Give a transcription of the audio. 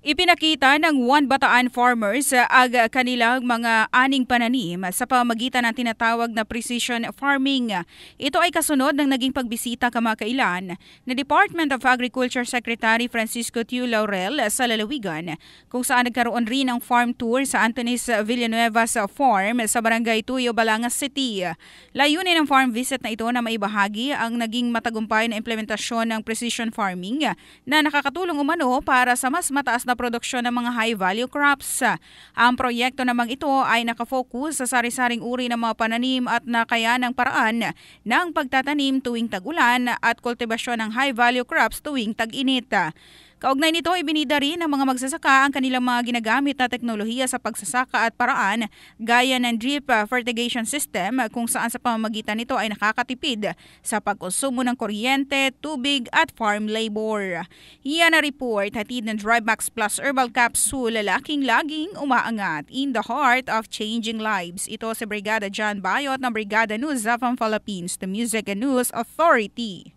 Ipinakita ng One Bataan Farmers ang kanilang mga aning pananim sa pamagitan ng tinatawag na precision farming. Ito ay kasunod ng naging pagbisita kamakailan na Department of Agriculture Secretary Francisco Tiu Laurel sa Lalawigan kung saan nagkaroon rin ng farm tour sa Antonis Villanueva's farm sa Barangay Tuyo, Balangas City. Layunin ng farm visit na ito na maibahagi ang naging matagumpay na implementasyon ng precision farming na nakakatulong umano para sa mas mataas na produksyon ng mga high-value crops. Ang proyekto namang ito ay nakafocus sa sari-saring uri ng mga pananim at nakaya ng paraan ng pagtatanim tuwing tagulan at kultibasyon ng high-value crops tuwing tag-init. Kaugnay nito, ibinida rin ng mga magsasaka ang kanilang mga ginagamit na teknolohiya sa pagsasaka at paraan gaya ng drip fertigation system kung saan sa pamamagitan nito ay nakakatipid sa pagkonsumo ng kuryente, tubig at farm labor. Iyan na report hatid ng Drymax Plus Herbal Capsule Laking Laging Umaangat in the Heart of Changing Lives. Ito sa Brigada John Bayot ng Brigada News of Philippines, the Music and News Authority.